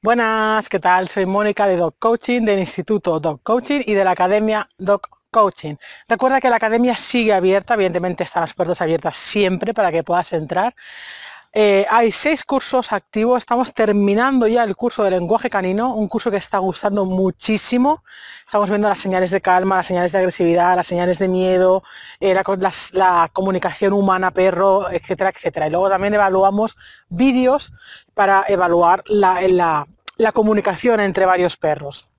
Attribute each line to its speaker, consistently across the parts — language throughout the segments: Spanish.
Speaker 1: Buenas, ¿qué tal? Soy Mónica de Dog Coaching, del Instituto Dog Coaching y de la Academia Doc Coaching. Recuerda que la academia sigue abierta, evidentemente están las puertas abiertas siempre para que puedas entrar eh, hay seis cursos activos, estamos terminando ya el curso de lenguaje canino, un curso que está gustando muchísimo. Estamos viendo las señales de calma, las señales de agresividad, las señales de miedo, eh, la, comunicación humana-perro, etcétera, etcétera. Y luego también evaluamos vídeos para evaluar la comunicación entre varios perros.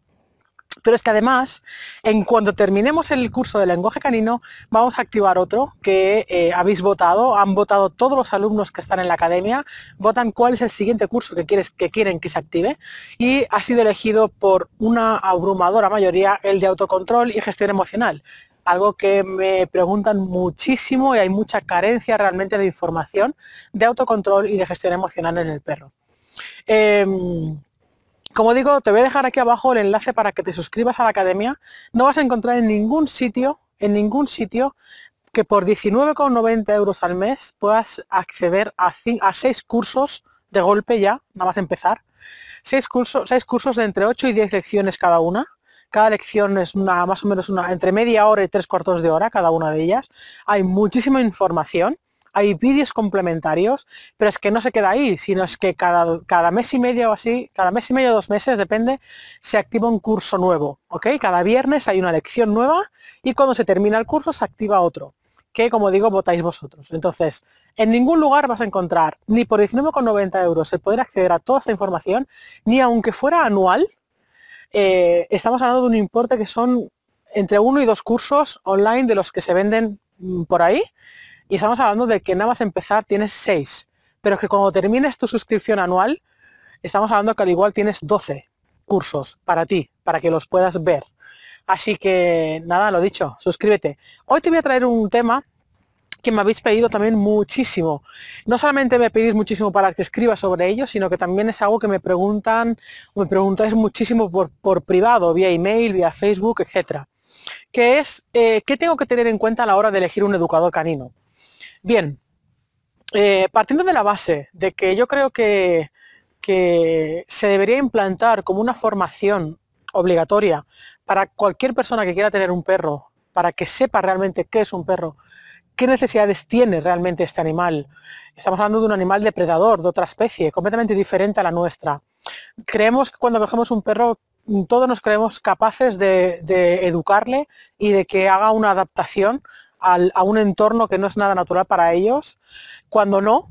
Speaker 1: Pero es que además, en cuanto terminemos el curso de lenguaje canino, vamos a activar otro que eh, habéis votado, han votado todos los alumnos que están en la academia, votan cuál es el siguiente curso que, quieren que se active y ha sido elegido por una abrumadora mayoría el de autocontrol y gestión emocional, algo que me preguntan muchísimo y hay mucha carencia realmente de información de autocontrol y de gestión emocional en el perro. Em, como digo, te voy a dejar aquí abajo el enlace para que te suscribas a la academia. No vas a encontrar en ningún sitio, en ningún sitio, que por 19,90 euros al mes puedas acceder a, a seis cursos de golpe ya, nada más empezar. Seis cursos, seis cursos de entre 8 y 10 lecciones cada una. Cada lección es una, más o menos una, entre media hora y tres cuartos de hora, cada una de ellas. Hay muchísima información hay vídeos complementarios, pero es que no se queda ahí, sino es que cada, cada mes y medio o así, cada mes y medio, dos meses, depende, se activa un curso nuevo, ¿ok? Cada viernes hay una lección nueva y cuando se termina el curso se activa otro que, como digo, votáis vosotros. Entonces, en ningún lugar vas a encontrar ni por 19,90 euros el poder acceder a toda esta información, ni aunque fuera anual, eh, estamos hablando de un importe que son entre uno y dos cursos online de los que se venden mm, por ahí y estamos hablando de que nada más empezar tienes 6, pero que cuando termines tu suscripción anual, estamos hablando que al igual tienes 12 cursos para ti, para que los puedas ver. Así que nada, lo dicho, suscríbete. Hoy te voy a traer un tema que me habéis pedido también muchísimo. No solamente me pedís muchísimo para que escriba sobre ello, sino que también es algo que me preguntan, me preguntáis muchísimo por, privado, vía email, vía Facebook, etcétera. Que es, eh, ¿qué tengo que tener en cuenta a la hora de elegir un educador canino? Bien, eh, partiendo de la base de que yo creo que, se debería implantar como una formación obligatoria para cualquier persona que quiera tener un perro, para que sepa realmente qué es un perro, qué necesidades tiene realmente este animal. Estamos hablando de un animal depredador, de otra especie, completamente diferente a la nuestra. Creemos que cuando cogemos un perro, todos nos creemos capaces de educarle y de que haga una adaptación a un entorno que no es nada natural para ellos, cuando no,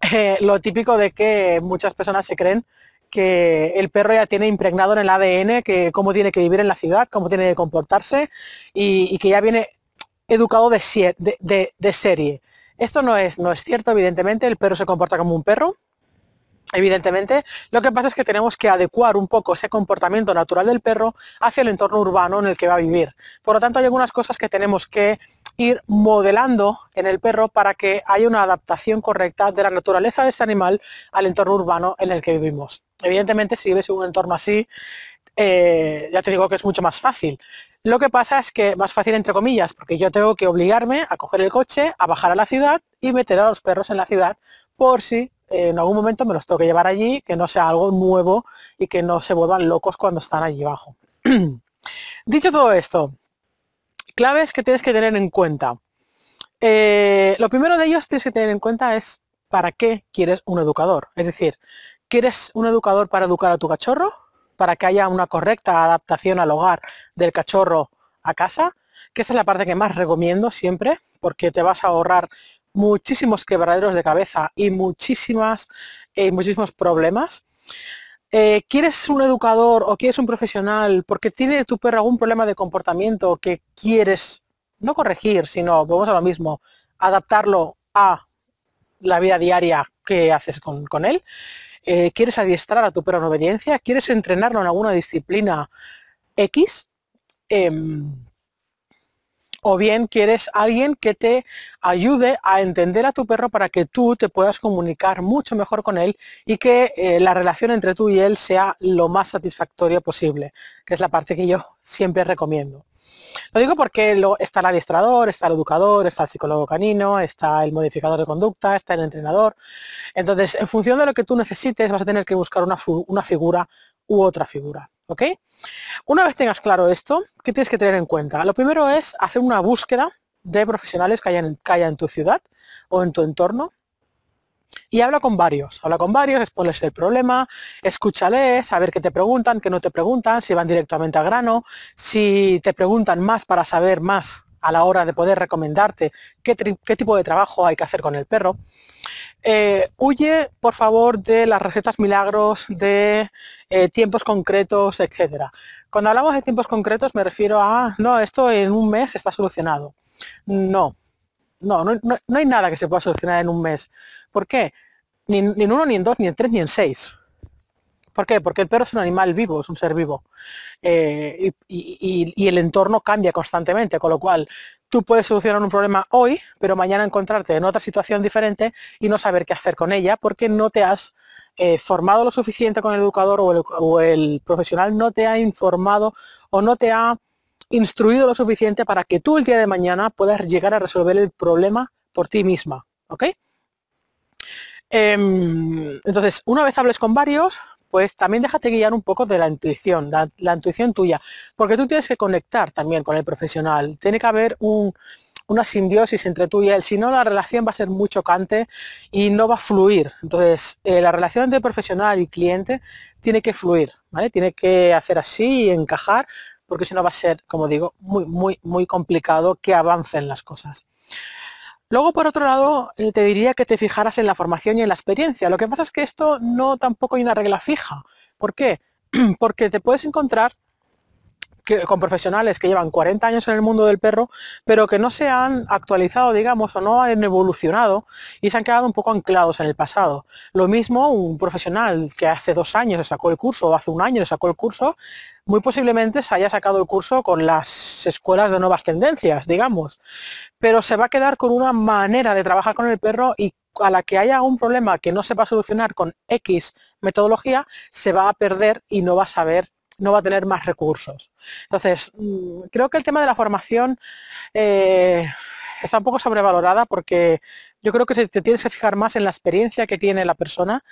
Speaker 1: eh, lo típico de que muchas personas se creen que el perro ya tiene impregnado en el ADN que cómo tiene que vivir en la ciudad, cómo tiene que comportarse y, que ya viene educado de, serie. Esto no es, no es cierto, evidentemente, el perro se comporta como un perro, Evidentemente, lo que pasa es que tenemos que adecuar un poco ese comportamiento natural del perro hacia el entorno urbano en el que va a vivir. Por lo tanto, hay algunas cosas que tenemos que ir modelando en el perro para que haya una adaptación correcta de la naturaleza de este animal al entorno urbano en el que vivimos. Evidentemente, si vives en un entorno así, eh, ya te digo que es mucho más fácil. Lo que pasa es que más fácil entre comillas, porque yo tengo que obligarme a coger el coche, a bajar a la ciudad y meter a los perros en la ciudad por si en algún momento me los tengo que llevar allí, que no sea algo nuevo y que no se vuelvan locos cuando están allí abajo. Dicho todo esto, claves que tienes que tener en cuenta. Eh, lo primero de ellos tienes que tener en cuenta es para qué quieres un educador. Es decir, ¿quieres un educador para educar a tu cachorro? Para que haya una correcta adaptación al hogar del cachorro a casa, que esa es la parte que más recomiendo siempre, porque te vas a ahorrar muchísimos quebraderos de cabeza y muchísimas, eh, muchísimos problemas. Eh, ¿Quieres un educador o quieres un profesional porque tiene tu perro algún problema de comportamiento que quieres no corregir, sino, vamos a lo mismo, adaptarlo a la vida diaria que haces con, él? Eh, ¿Quieres adiestrar a tu perro en obediencia? ¿Quieres entrenarlo en alguna disciplina X? Em, o bien quieres alguien que te ayude a entender a tu perro para que tú te puedas comunicar mucho mejor con él y que eh, la relación entre tú y él sea lo más satisfactoria posible, que es la parte que yo siempre recomiendo. Lo digo porque lo, está el adiestrador, está el educador, está el psicólogo canino, está el modificador de conducta, está el entrenador. Entonces, en función de lo que tú necesites, vas a tener que buscar una figura u otra figura. ¿ok? Una vez tengas claro esto, ¿qué tienes que tener en cuenta? Lo primero es hacer una búsqueda de profesionales que haya en, tu ciudad o en tu entorno y habla con varios, habla con varios, expones el problema, escúchales, a ver qué te preguntan, qué no te preguntan, si van directamente a grano, si te preguntan más para saber más a la hora de poder recomendarte qué, tipo de trabajo hay que hacer con el perro. Eh, huye, por favor, de las recetas milagros, de eh, tiempos concretos, etc. Cuando hablamos de tiempos concretos me refiero a, no, esto en un mes está solucionado. No, no, no, hay nada que se pueda solucionar en un mes. ¿Por qué? ni en uno, ni en dos, ni en tres, ni en seis. ¿Por qué? Porque el perro es un animal vivo, es un ser vivo. Eh, y, el entorno cambia constantemente, con lo cual tú puedes solucionar un problema hoy, pero mañana encontrarte en otra situación diferente y no saber qué hacer con ella porque no te has eh, formado lo suficiente con el educador o el, profesional no te ha informado o no te ha instruido lo suficiente para que tú el día de mañana puedas llegar a resolver el problema por ti misma. ¿Ok? Em, entonces, una vez hables con varios, pues también déjate guiar un poco de la intuición, la, intuición tuya, porque tú tienes que conectar también con el profesional, tiene que haber una simbiosis entre tú y él, si no la relación va a ser muy chocante y no va a fluir. Entonces, eh, la relación entre profesional y cliente tiene que fluir, ¿vale? Tiene que hacer así y encajar, porque si no va a ser, como digo, muy, muy, muy complicado que avancen las cosas. Luego, por otro lado, eh, te diría que te fijaras en la formación y en la experiencia. Lo que pasa es que esto no tampoco hay una regla fija. ¿Por qué? Porque te puedes encontrar con profesionales que llevan 40 años en el mundo del perro, pero que no se han actualizado, digamos, o no han evolucionado y se han quedado un poco anclados en el pasado. Lo mismo un profesional que hace dos años sacó el curso, o hace un año le sacó el curso, muy posiblemente se haya sacado el curso con las escuelas de nuevas tendencias, digamos, pero se va a quedar con una manera de trabajar con el perro y a la que haya un problema que no se va a solucionar con X metodología, se va a perder y no va a saber no va a tener más recursos. Entonces, mm, creo que el tema de la formación eh, está un poco sobrevalorada porque yo creo que te tienes que fijar más en la experiencia que tiene la persona,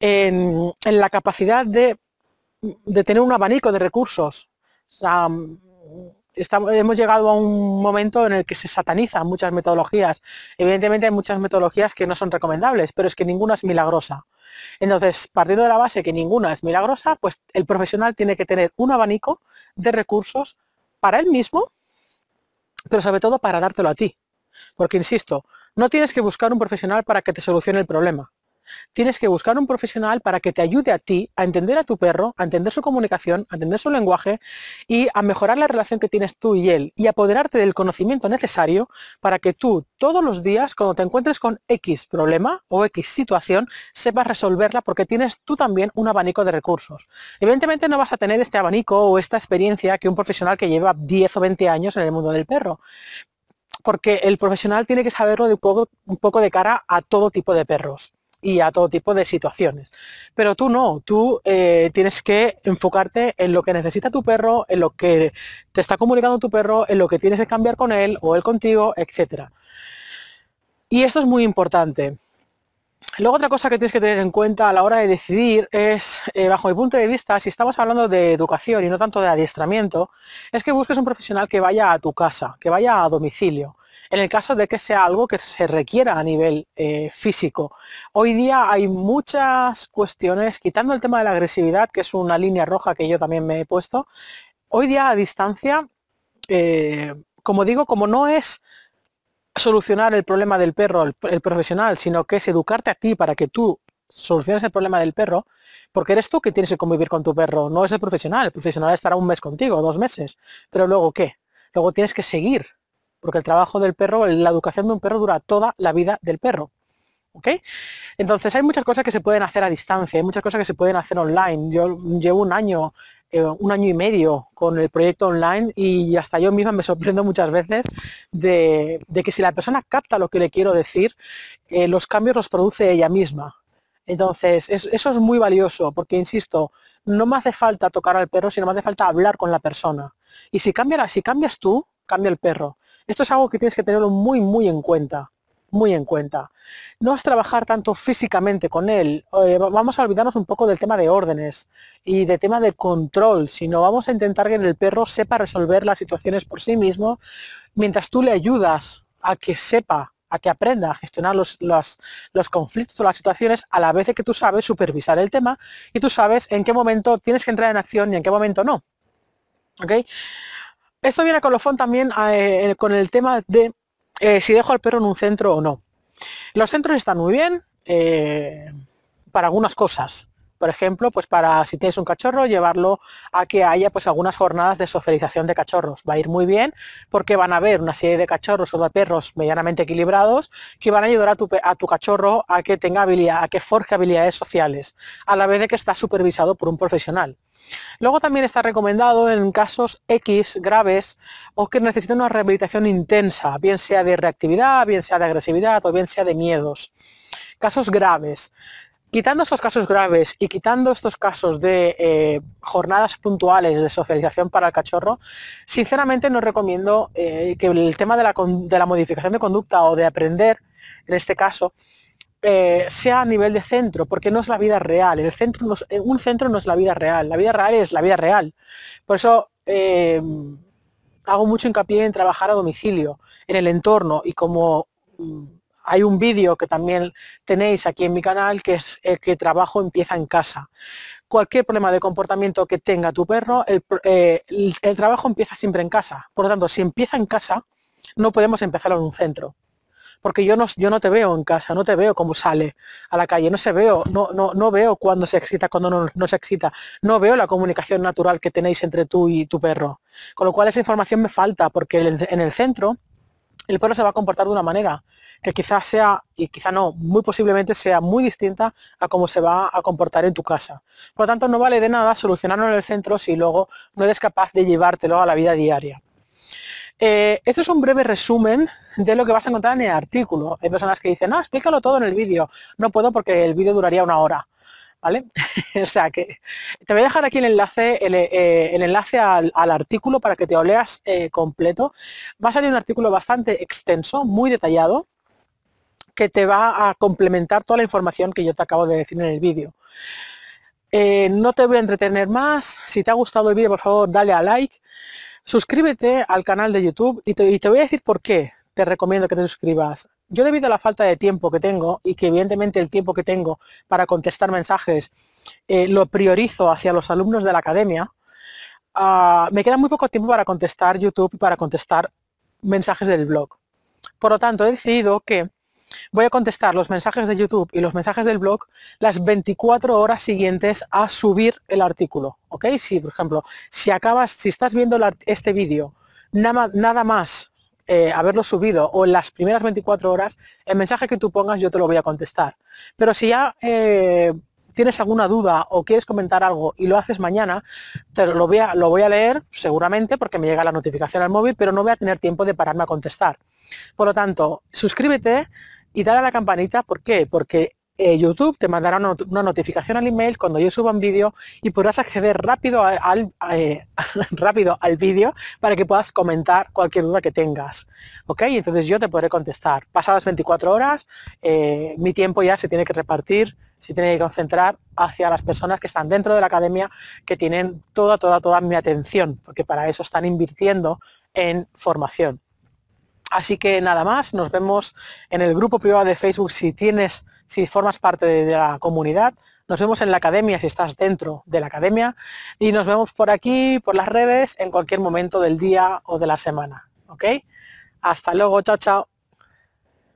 Speaker 1: en, la capacidad de, tener un abanico de recursos. Mm, hemos llegado a un momento en el que se satanizan muchas metodologías. Evidentemente hay muchas metodologías que no son recomendables, pero es que ninguna es milagrosa. Entonces, partiendo de la base que ninguna es milagrosa, pues el profesional tiene que tener un abanico de recursos para él mismo, pero sobre todo para dártelo a ti. Porque, insisto, no tienes que buscar un profesional para que te solucione el problema tienes que buscar un profesional para que te ayude a ti a entender a tu perro, a entender su comunicación, a entender su lenguaje y a mejorar la relación que tienes tú y él y apoderarte del conocimiento necesario para que tú todos los días, cuando te encuentres con X problema o X situación, sepas resolverla porque tienes tú también un abanico de recursos. Evidentemente no vas a tener este abanico o esta experiencia que un profesional que lleva 10 o 20 años en el mundo del perro, porque el profesional tiene que saberlo de un poco de cara a todo tipo de perros y a todo tipo de situaciones. Pero tú no, tú eh, tienes que enfocarte en lo que necesita tu perro, en lo que te está comunicando tu perro, en lo que tienes que cambiar con él o él contigo, etc. Y esto es muy importante. Luego otra cosa que tienes que tener en cuenta a la hora de decidir es, eh, bajo mi punto de vista, si estamos hablando de educación y no tanto de adiestramiento, es que busques un profesional que vaya a tu casa, que vaya a domicilio, en el caso de que sea algo que se requiera a nivel eh, físico. Hoy día hay muchas cuestiones, quitando el tema de la agresividad, que es una línea roja que yo también me he puesto, hoy día a distancia, eh, como digo, como no es solucionar el problema del perro, el, profesional, sino que es educarte a ti para que tú soluciones el problema del perro, porque eres tú que tienes que convivir con tu perro, no es el profesional. El profesional estará un mes contigo, dos meses, pero luego ¿qué? Luego tienes que seguir, porque el trabajo del perro, la educación de un perro dura toda la vida del perro. Entonces hay muchas cosas que se pueden hacer a distancia, hay muchas cosas que se pueden hacer online. Yo llevo un año, eh, un año y medio con el proyecto online y hasta yo misma me sorprendo muchas veces de, que si la persona capta lo que le quiero decir, eh, los cambios los produce ella misma. Entonces, eso es muy valioso porque, insisto, no me hace falta tocar al perro, sino me hace falta hablar con la persona. Y si, si cambias tú, cambia el perro. Esto es algo que tienes que tenerlo muy, muy en cuenta muy en cuenta. No es trabajar tanto físicamente con él, eh, vamos a olvidarnos un poco del tema de órdenes y de tema de control, sino vamos a intentar que el perro sepa resolver las situaciones por sí mismo mientras tú le ayudas a que sepa a que aprenda a gestionar los, los, conflictos o las situaciones a la vez de que tú sabes supervisar el tema y tú sabes en qué momento tienes que entrar en acción y en qué momento no. ¿Okay? Esto viene a colofón también eh, eh, con el tema de eh, si dejo al perro en un centro o no. Los centros están muy bien eh, para algunas cosas, por ejemplo, pues para si tienes un cachorro, llevarlo a que haya pues algunas jornadas de socialización de cachorros. Va a ir muy bien porque van a haber una serie de cachorros o de perros medianamente equilibrados que van a ayudar a tu, cachorro a que tenga habilidad, a que forje habilidades sociales, a la vez de que está supervisado por un profesional. Luego también está recomendado en casos X graves o que necesiten una rehabilitación intensa, bien sea de reactividad, bien sea de agresividad o bien sea de miedos. Casos graves. Quitando estos casos graves y quitando estos casos de eh, jornadas puntuales de socialización para el cachorro, sinceramente no recomiendo eh, que el tema de la, modificación de conducta o de aprender, en este caso, eh, sea a nivel de centro, porque no es la vida real. El centro un centro no es la vida real, la vida real es la vida real. Por eso hago mucho hincapié en trabajar a domicilio, en el entorno y como mm, hay un vídeo que también tenéis aquí en mi canal que es el que trabajo empieza en casa. Cualquier problema de comportamiento que tenga tu perro, eh, el, trabajo empieza siempre en casa. Por lo tanto, si empieza en casa, no podemos empezar en un centro porque yo no, yo no te veo en casa, no te veo cómo sale a la calle, no se veo, no, no, veo cuándo se excita, cuando no, no, se excita, no veo la comunicación natural que tenéis entre tú y tu perro. Con lo cual esa información me falta, porque en el centro el perro se va a comportar de una manera que quizás sea, y quizá no, muy posiblemente sea muy distinta a cómo se va a comportar en tu casa. Por lo tanto, no vale de nada solucionarlo en el centro si luego no eres capaz de llevártelo a la vida diaria. este es un breve resumen de lo que vas a encontrar en el artículo. Hay personas que dicen, ah, explícalo todo en el vídeo. No puedo porque el vídeo duraría una hora. ¿vale? o sea que te voy a dejar aquí el enlace, el, eh, enlace al, artículo para que te lo leas eh, completo. Va a salir un artículo bastante extenso, muy detallado, que te va a complementar toda la información que yo te acabo de decir en el vídeo. Eh, no te voy a entretener más. Si te ha gustado el vídeo, por favor, dale a like. Suscríbete al canal de YouTube y te voy a decir por qué te recomiendo que te suscribas. Yo debido a la falta de tiempo que tengo y que evidentemente el tiempo que tengo para contestar mensajes eh, lo priorizo hacia los alumnos de la academia, ah, me queda muy poco tiempo para contestar YouTube y para contestar mensajes del blog. Por lo tanto, he decidido que voy a contestar los mensajes de YouTube y los mensajes del blog las 24 horas siguientes a subir el artículo. ¿ok? Si, por ejemplo, si acabas, si estás viendo este vídeo, nada, nada más eh, haberlo subido o en las primeras 24 horas, el mensaje que tú pongas yo te lo voy a contestar. Pero si ya eh, tienes alguna duda o quieres comentar algo y lo haces mañana, te lo voy, a, lo voy a leer seguramente porque me llega la notificación al móvil, pero no voy a tener tiempo de pararme a contestar. Por lo tanto, suscríbete y dale a la campanita. ¿Por qué? Porque eh, YouTube te mandará una, notificación al email cuando yo suba un vídeo y podrás acceder rápido al, eh, rápido al vídeo para que puedas comentar cualquier duda que tengas. ¿Ok? Entonces yo te podré contestar. Pasadas 24 horas, eh, mi tiempo ya se tiene que repartir, se tiene que concentrar hacia las personas que están dentro de la academia, que tienen toda, toda, toda mi atención, porque para eso están invirtiendo en formación. Así que nada más, nos vemos en el grupo privado de Facebook si tienes si formas parte de, la comunidad. Nos vemos en la academia si estás dentro de la academia y nos vemos por aquí, por las redes, en cualquier momento del día o de la semana. Hasta luego, chao, chao.